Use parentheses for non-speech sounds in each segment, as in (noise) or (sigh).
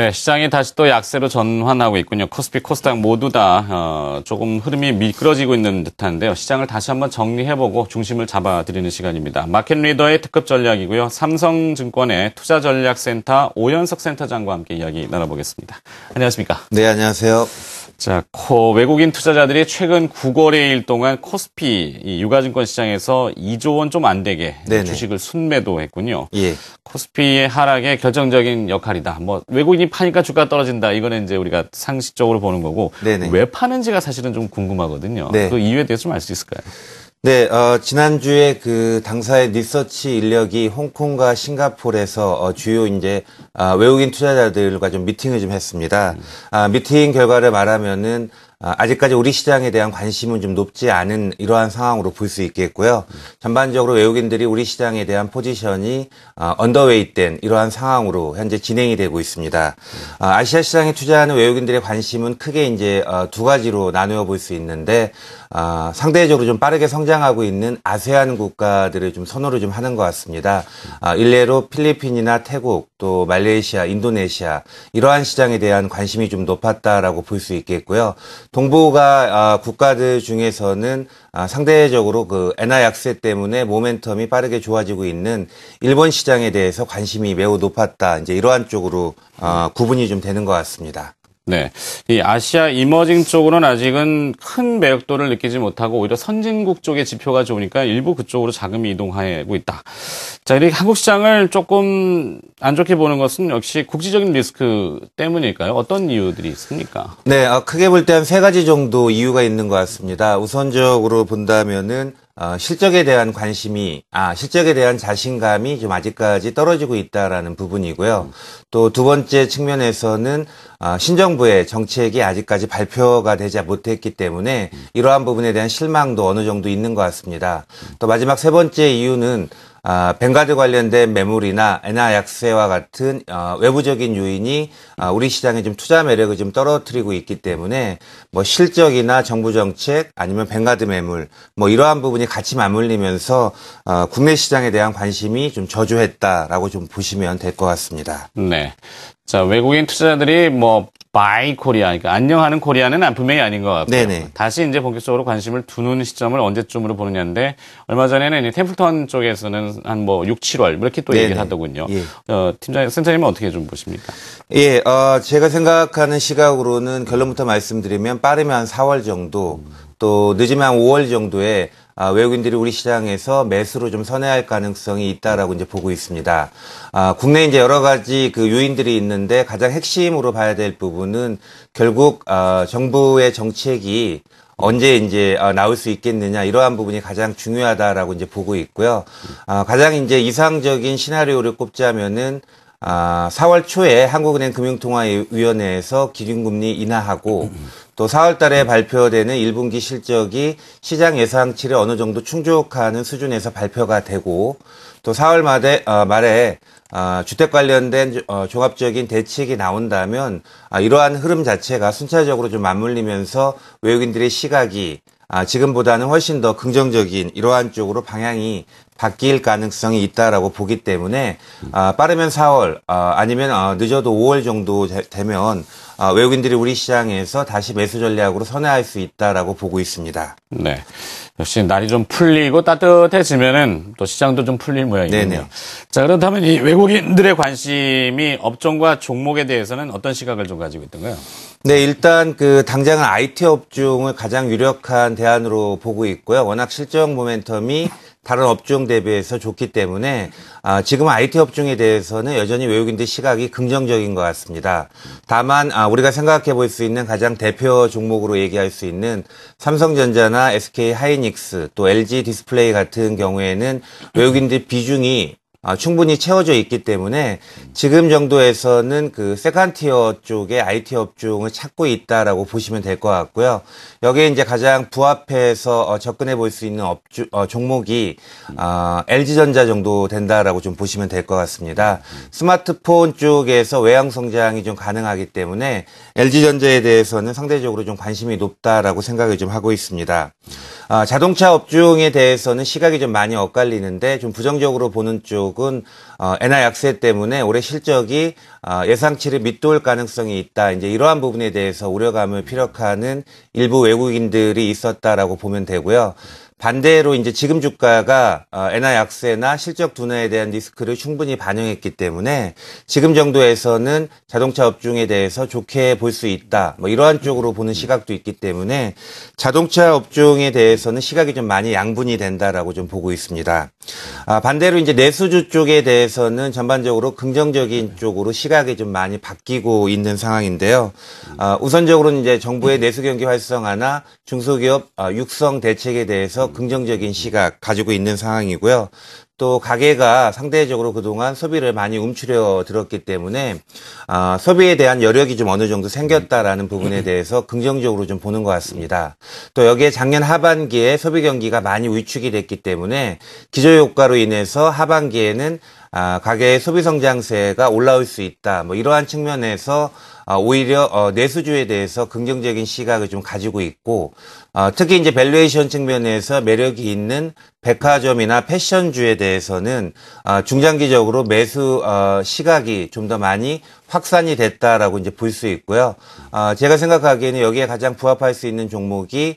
네, 시장이 다시 또 약세로 전환하고 있군요. 코스피, 코스닥 모두 다 어, 조금 흐름이 미끄러지고 있는 듯한데요. 시장을 다시 한번 정리해보고 중심을 잡아드리는 시간입니다. 마켓 리더의 특급 전략이고요. 삼성증권의 투자전략센터 오연석 센터장과 함께 이야기 나눠보겠습니다. 안녕하십니까? 네, 안녕하세요. 자, 외국인 투자자들이 최근 9거래일 동안 코스피 이 유가증권 시장에서 2조 원 좀 안 되게 네네. 주식을 순매도했군요. 예. 코스피의 하락에 결정적인 역할이다. 뭐 외국인이 파니까 주가 떨어진다. 이거는 이제 우리가 상식적으로 보는 거고 네네. 왜 파는지가 사실은 좀 궁금하거든요. 네. 그 이유에 대해서 좀 알 수 있을까요? 네, 어, 지난주에 그 당사의 리서치 인력이 홍콩과 싱가폴에서 어, 주요 이제 아, 외국인 투자자들과 좀 미팅을 좀 했습니다. 아, 미팅 결과를 말하면은 아, 아직까지 우리 시장에 대한 관심은 좀 높지 않은 이러한 상황으로 볼 수 있겠고요. 전반적으로 외국인들이 우리 시장에 대한 포지션이 아, 언더웨이된 이러한 상황으로 현재 진행이 되고 있습니다. 아, 아시아 시장에 투자하는 외국인들의 관심은 크게 이제 어, 두 가지로 나누어 볼 수 있는데 아, 상대적으로 좀 빠르게 성장하고 있는 아세안 국가들을 좀 선호를 좀 하는 것 같습니다. 아, 일례로 필리핀이나 태국 또 말레이시아, 인도네시아 이러한 시장에 대한 관심이 좀 높았다라고 볼 수 있겠고요. 동북아 아, 국가들 중에서는 아, 상대적으로 그 엔화 약세 때문에 모멘텀이 빠르게 좋아지고 있는 일본 시장에 대해서 관심이 매우 높았다. 이제 이러한 쪽으로 어, 구분이 좀 되는 것 같습니다. 네. 이 아시아 이머징 쪽으로는 아직은 큰 매력도를 느끼지 못하고 오히려 선진국 쪽의 지표가 좋으니까 일부 그쪽으로 자금이 이동하고 있다. 자, 이렇게 한국 시장을 조금 안 좋게 보는 것은 역시 국지적인 리스크 때문일까요? 어떤 이유들이 있습니까? 네, 아, 크게 볼 때 한 세 가지 정도 이유가 있는 것 같습니다. 우선적으로 본다면은 어, 실적에 대한 관심이 아 실적에 대한 자신감이 좀 아직까지 떨어지고 있다라는 부분이고요. 또 두 번째 측면에서는 어, 신정부의 정책이 아직까지 발표가 되지 못했기 때문에 이러한 부분에 대한 실망도 어느 정도 있는 것 같습니다. 또 마지막 세 번째 이유는 아, 뱅가드 관련된 매물이나 엔화 약세와 같은 어, 외부적인 요인이 아, 우리 시장에 좀 투자 매력을 좀 떨어뜨리고 있기 때문에 뭐 실적이나 정부 정책 아니면 뱅가드 매물 뭐 이러한 부분이 같이 맞물리면서 어, 국내 시장에 대한 관심이 좀 저조했다라고 좀 보시면 될 것 같습니다. 네. 자, 외국인 투자자들이 뭐 바이 코리아, 그러니까 안녕하는 코리아는 분명히 아닌 것 같고요. 네네. 다시 이제 본격적으로 관심을 두는 시점을 언제쯤으로 보느냐인데 얼마 전에는 템플턴 쪽에서는 한 뭐 6, 7월 뭐 이렇게 또 네네. 얘기를 하더군요. 예. 어, 팀장 센터님은 어떻게 좀 보십니까? 예, 어, 제가 생각하는 시각으로는 결론부터 말씀드리면 빠르면 한 4월 정도 또 늦으면 한 5월 정도에 아, 외국인들이 우리 시장에서 매수로 좀 선회할 가능성이 있다라고 이제 보고 있습니다. 아, 국내 이제 여러 가지 그 요인들이 있는데 가장 핵심으로 봐야 될 부분은 결국 아, 정부의 정책이 언제 이제 아, 나올 수 있겠느냐 이러한 부분이 가장 중요하다라고 이제 보고 있고요. 아, 가장 이제 이상적인 시나리오를 꼽자면은 아, 4월 초에 한국은행 금융통화위원회에서 기준금리 인하하고 또 4월 달에 발표되는 1분기 실적이 시장 예상치를 어느 정도 충족하는 수준에서 발표가 되고 또 4월 말에, 어, 말에 어, 주택 관련된 어, 종합적인 대책이 나온다면 아, 이러한 흐름 자체가 순차적으로 좀 맞물리면서 외국인들의 시각이 아, 지금보다는 훨씬 더 긍정적인 이러한 쪽으로 방향이 바뀔 가능성이 있다라고 보기 때문에 아, 빠르면 4월 아, 아니면 아, 늦어도 5월 정도 되, 면 아, 외국인들이 우리 시장에서 다시 매수 전략으로 선회할 수 있다라고 보고 있습니다. 네, 역시 날이 좀 풀리고 따뜻해지면은 또 시장도 좀 풀릴 모양이네요. 네네. 자 그렇다면 이 외국인들의 관심이 업종과 종목에 대해서는 어떤 시각을 좀 가지고 있던가요? 네, 일단 그 당장은 IT 업종을 가장 유력한 대안으로 보고 있고요. 워낙 실적 모멘텀이 다른 업종 대비해서 좋기 때문에 아, 지금 IT 업종에 대해서는 여전히 외국인들 시각이 긍정적인 것 같습니다. 다만 아, 우리가 생각해 볼 수 있는 가장 대표 종목으로 얘기할 수 있는 삼성전자나 SK 하이닉스 또 LG 디스플레이 같은 경우에는 외국인들 비중이 아, 충분히 채워져 있기 때문에 지금 정도에서는 그 세컨티어 쪽에 IT 업종을 찾고 있다라고 보시면 될 것 같고요. 여기에 이제 가장 부합해서 어, 접근해 볼 수 있는 업주, 어, 종목이 어, 아, LG전자 정도 된다라고 좀 보시면 될 것 같습니다. 스마트폰 쪽에서 외향 성장이 좀 가능하기 때문에 LG전자에 대해서는 상대적으로 좀 관심이 높다라고 생각을 좀 하고 있습니다. 어, 자동차 업종에 대해서는 시각이 좀 많이 엇갈리는데 좀 부정적으로 보는 쪽 결국은 엔화 약세 때문에 올해 실적이 어, 예상치를 밑돌 가능성이 있다. 이제 이러한 부분에 대해서 우려감을 피력하는 일부 외국인들이 있었다라고 보면 되고요. 반대로 이제 지금 주가가 어, 엔화 약세나 실적 둔화에 대한 리스크를 충분히 반영했기 때문에 지금 정도에서는 자동차 업종에 대해서 좋게 볼 수 있다. 뭐 이러한 쪽으로 보는 시각도 있기 때문에 자동차 업종에 대해서는 시각이 좀 많이 양분이 된다라고 좀 보고 있습니다. 아, 반대로 이제 내수주 쪽에 대해서는 전반적으로 긍정적인 쪽으로 시각이 좀 많이 바뀌고 있는 상황인데요. 아, 우선적으로는 이제 정부의 내수 경기 활성화나 중소기업 아, 육성 대책에 대해서 긍정적인 시각 가지고 있는 상황이고요. 또 가계가 상대적으로 그동안 소비를 많이 움츠려 들었기 때문에 아, 소비에 대한 여력이 좀 어느 정도 생겼다라는 부분에 음. 대해서 긍정적으로 좀 보는 것 같습니다. 또 여기에 작년 하반기에 소비 경기가 많이 위축이 됐기 때문에 기저 효과로 인해서 하반기에는 아, 가계의 소비 성장세가 올라올 수 있다. 뭐 이러한 측면에서 아, 오히려 어, 내수주에 대해서 긍정적인 시각을 좀 가지고 있고 아, 특히 이제 밸류에이션 측면에서 매력이 있는 백화점이나 패션주에 대해서는 아, 중장기적으로 매수 어, 시각이 좀 더 많이 확산이 됐다라고 이제 볼 수 있고요. 제가 생각하기에는 여기에 가장 부합할 수 있는 종목이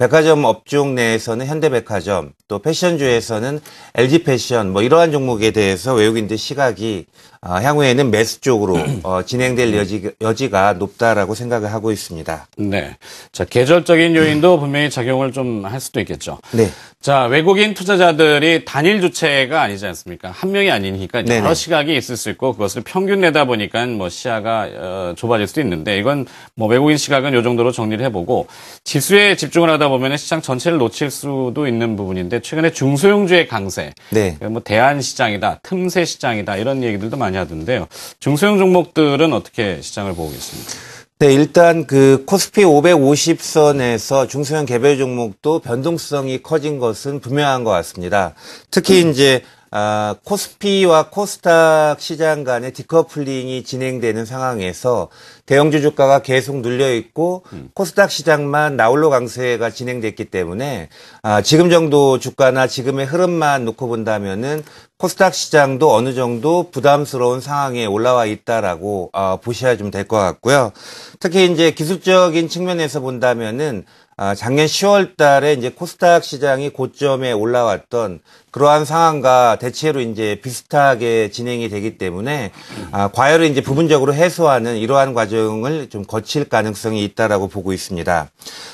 백화점 업종 내에서는 현대백화점, 또 패션주에서는 LG패션 뭐 이러한 종목에 대해서 외국인들 시각이 어, 향후에는 매수 쪽으로 (clears throat) 어, 진행될 여지, 여지가 높다라고 생각을 하고 있습니다. 네. 자, 계절적인 요인도 분명히 작용을 좀 할 수도 있겠죠. 네. 자, 외국인 투자자들이 단일 주체가 아니지 않습니까? 한 명이 아니니까 여러 시각이 있을 수 있고 그것을 평균 내다 보니까 뭐 시야가 어, 좁아질 수도 있는데 이건 뭐 외국인 시각은 요 정도로 정리를 해보고 지수에 집중을 하다 보면 시장 전체를 놓칠 수도 있는 부분인데 최근에 중소형주의 강세, 네. 그러니까 뭐대안 시장이다, 틈새 시장이다 이런 얘기들도 많습니다 많이 하던데요. 중소형 종목들은 어떻게 시장을 보고 계십니까? 네, 일단 그 코스피 550선에서 중소형 개별 종목도 변동성이 커진 것은 분명한 것 같습니다. 특히 음. 이제 아, 코스피와 코스닥 시장 간의 디커플링이 진행되는 상황에서 대형주 주가가 계속 눌려 있고 음. 코스닥 시장만 나홀로 강세가 진행됐기 때문에 아, 지금 정도 주가나 지금의 흐름만 놓고 본다면은 코스닥 시장도 어느 정도 부담스러운 상황에 올라와 있다라고 어, 보셔야 좀 될 것 같고요. 특히 이제 기술적인 측면에서 본다면은 아, 작년 10월 달에 이제 코스닥 시장이 고점에 올라왔던 그러한 상황과 대체로 이제 비슷하게 진행이 되기 때문에 아, 과열을 이제 부분적으로 해소하는 이러한 과정을 좀 거칠 가능성이 있다라고 보고 있습니다.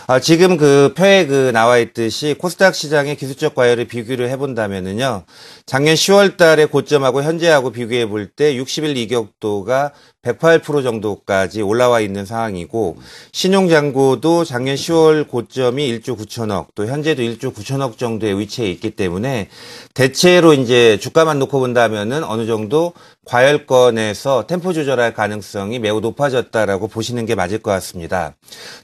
아, 지금 그 표에 그 나와 있듯이 코스닥 시장의 기술적 과열을 비교를 해본다면은요. 작년 10월 달에 고점하고 현재하고 비교해 볼 때 60일 이격도가 108% 정도까지 올라와 있는 상황이고 신용장고도 작년 10월 고점이 1조 9천억, 또 현재도 1조 9천억 정도의 위치에 있기 때문에 대체로 이제 주가만 놓고 본다면은 어느 정도 과열권에서 템포 조절할 가능성이 매우 높아졌다라고 보시는 게 맞을 것 같습니다.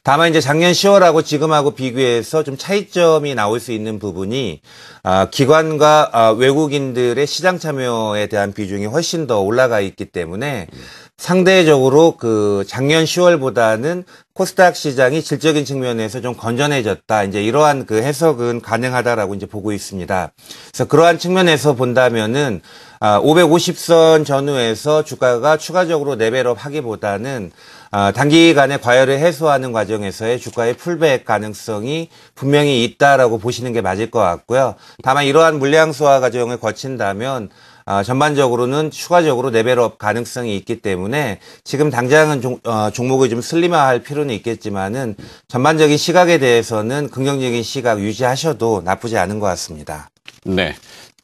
다만 이제 작년 10월하고 지금하고 비교해서 좀 차이점이 나올 수 있는 부분이 아, 기관과 아, 외국인들의 시장 참여에 대한 비중이 훨씬 더 올라가 있기 때문에 상대적으로 그 작년 10월보다는 코스닥 시장이 질적인 측면에서 좀 건전해졌다. 이제 이러한 그 해석은 가능하다라고 이제 보고 있습니다. 그래서 그러한 측면에서 본다면은 550선 아, 전후에서 주가가 추가적으로 레벨업 하기보다는 아, 단기간에 과열을 해소하는 과정에서의 주가의 풀백 가능성이 분명히 있다라고 보시는 게 맞을 것 같고요. 다만 이러한 물량 소화 과정을 거친다면 아, 전반적으로는 추가적으로 레벨업 가능성이 있기 때문에 지금 당장은 종, 어, 종목을 좀 슬림화할 필요는 있겠지만은 전반적인 시각에 대해서는 긍정적인 시각 유지하셔도 나쁘지 않은 것 같습니다. 네.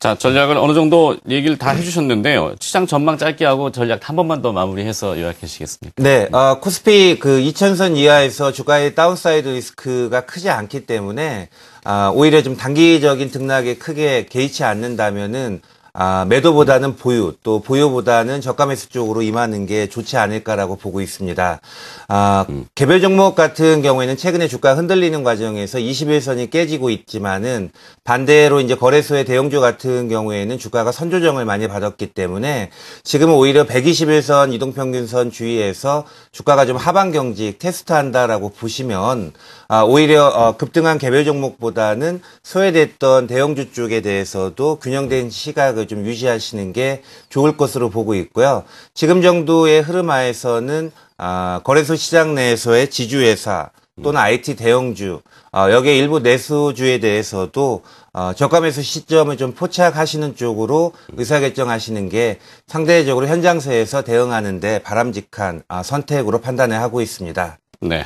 자, 전략을 어느 정도 얘기를 다 해주셨는데요. 시장 전망 짧게 하고 전략 한 번만 더 마무리해서 요약해 주시겠습니까? 네, 어, 코스피 그 2000선 이하에서 주가의 다운사이드 리스크가 크지 않기 때문에 아, 오히려 좀 단기적인 등락에 크게 개의치 않는다면은 아, 매도보다는 보유, 또 보유보다는 저가 매수 쪽으로 임하는 게 좋지 않을까라고 보고 있습니다. 아, 음. 개별 종목 같은 경우에는 최근에 주가 흔들리는 과정에서 21선이 깨지고 있지만은 반대로 이제 거래소의 대형주 같은 경우에는 주가가 선조정을 많이 받았기 때문에 지금은 오히려 121선 이동평균선 주위에서 주가가 좀 하반 경직 테스트한다라고 보시면 아, 오히려 어, 급등한 개별 종목보다는 소외됐던 대형주 쪽에 대해서도 균형된 시각을 정도좀 유지하시는 게 좋을 것으로 보고 있고요. 지금 정도의 흐름 하에서는 아, 거래소 시장 내에서의 지주회사 또는 IT 음. 대형주 어, 여기에 일부 내수주에 대해서도 어, 저가 매수 시점을 좀 포착하시는 쪽으로 음. 의사결정하시는 게 상대적으로 현장세에서 대응하는데 바람직한 어, 선택으로 판단을 하고 있습니다. 네.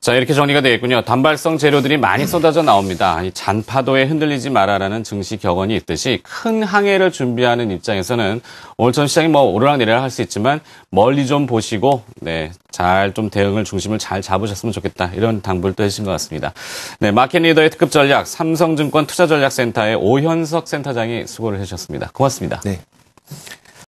자, 이렇게 정리가 되겠군요. 단발성 재료들이 많이 쏟아져 나옵니다. 이 잔파도에 흔들리지 말아라는 증시 격언이 있듯이 큰 항해를 준비하는 입장에서는 오늘 전 시장이 뭐 오르락내리락 할 수 있지만 멀리 좀 보시고, 네, 잘 좀 대응을 중심을 잘 잡으셨으면 좋겠다. 이런 당부를 또 해주신 것 같습니다. 네, 마켓 리더의 특급 전략, 삼성증권 투자전략센터의 오현석 센터장이 수고를 해주셨습니다. 고맙습니다. 네.